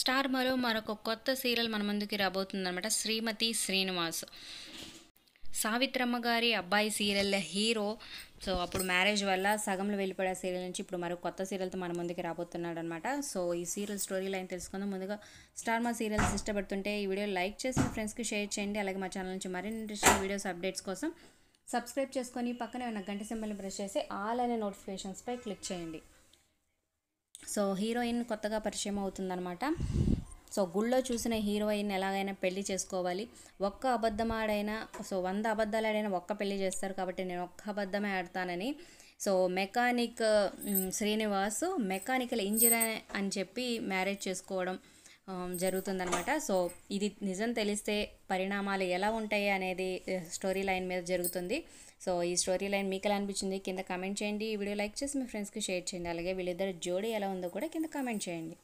star మరో మరొక కొత్త సీరియల్ మన ముందుకి రాబోతుందనమాట శ్రీమతి శ్రీనివాస్ సావిత్రమ్మ గారి అబ్బాయి సీరియల్ హీరో సో అప్పుడు మ్యారేజ్ వల్ల సగంలో వెళ్ళిపోయే సీరియల్ నుంచి ఇప్పుడు మరో కొత్త సీరియల్తో మన ముందుకి రాబోతున్నాడు అనమాట సో ఈ సీరియల్ స్టోరీ లైన్ తెలుసుకుందాం ముందుగా స్టార్ మా సీరియల్స్ ఇష్టపడుతుంటే ఈ వీడియో లైక్ చేసి ఫ్రెండ్స్కి షేర్ చేయండి అలాగే మా ఛానల్ నుంచి మరిన్ని ఇంట్రెస్టింగ్ వీడియోస్ అప్డేట్స్ కోసం సబ్స్క్రైబ్ చేసుకొని పక్కనే ఉన్న గంట సింబల్ని బ్రష్ చేసి ఆల్ అనే నోటిఫికేషన్స్పై క్లిక్ చేయండి సో హీరోయిన్ కొత్తగా పరిచయం అవుతుందనమాట సో గుళ్ళో చూసిన హీరోయిన్ ఎలాగైనా పెళ్లి చేసుకోవాలి ఒక్క అబద్ధమాడైనా సో వంద అబద్ధాలు ఆడైనా ఒక్క పెళ్లి చేస్తారు కాబట్టి నేను ఒక్క అబద్ధమే ఆడతానని so mechanic Srinivas mechanical engineer అని చెప్పి మ్యారేజ్ చేసుకోవడం జరుగుతుందనమాట సో ఇది నిజం తెలిస్తే పరిణామాలు ఎలా ఉంటాయి అనేది స్టోరీ లైన్ మీద జరుగుతుంది సో ఈ స్టోరీ లైన్ మీకు ఎలా అనిపించింది కింద కమెంట్ చేయండి ఈ వీడియో లైక్ చేసి మీ ఫ్రెండ్స్కి షేర్ చేయండి అలాగే వీళ్ళిద్దరు జోడీ ఎలా ఉందో కూడా కింద కమెంట్ చేయండి